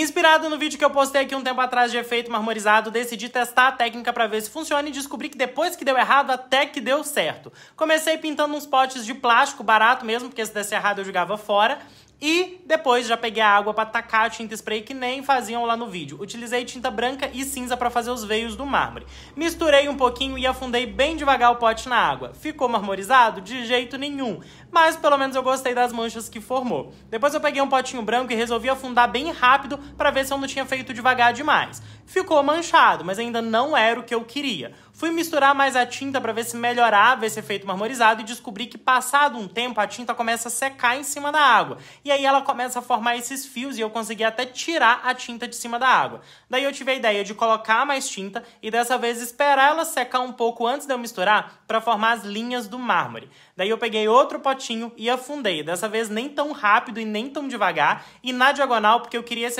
Inspirado no vídeo que eu postei aqui um tempo atrás de efeito marmorizado, decidi testar a técnica para ver se funciona e descobri que depois que deu errado, até que deu certo. Comecei pintando uns potes de plástico, barato mesmo, porque se desse errado eu jogava fora, e depois já peguei a água para tacar a tinta spray que nem faziam lá no vídeo. Utilizei tinta branca e cinza para fazer os veios do mármore. Misturei um pouquinho e afundei bem devagar o pote na água. Ficou marmorizado? De jeito nenhum. Mas pelo menos eu gostei das manchas que formou. Depois eu peguei um potinho branco e resolvi afundar bem rápido para ver se eu não tinha feito devagar demais. Ficou manchado, mas ainda não era o que eu queria. Fui misturar mais a tinta para ver se melhorava esse efeito marmorizado e descobri que passado um tempo a tinta começa a secar em cima da água. E aí ela começa a formar esses fios e eu consegui até tirar a tinta de cima da água. Daí eu tive a ideia de colocar mais tinta e dessa vez esperar ela secar um pouco antes de eu misturar para formar as linhas do mármore. Daí eu peguei outro potinho e afundei, dessa vez nem tão rápido e nem tão devagar e na diagonal porque eu queria esse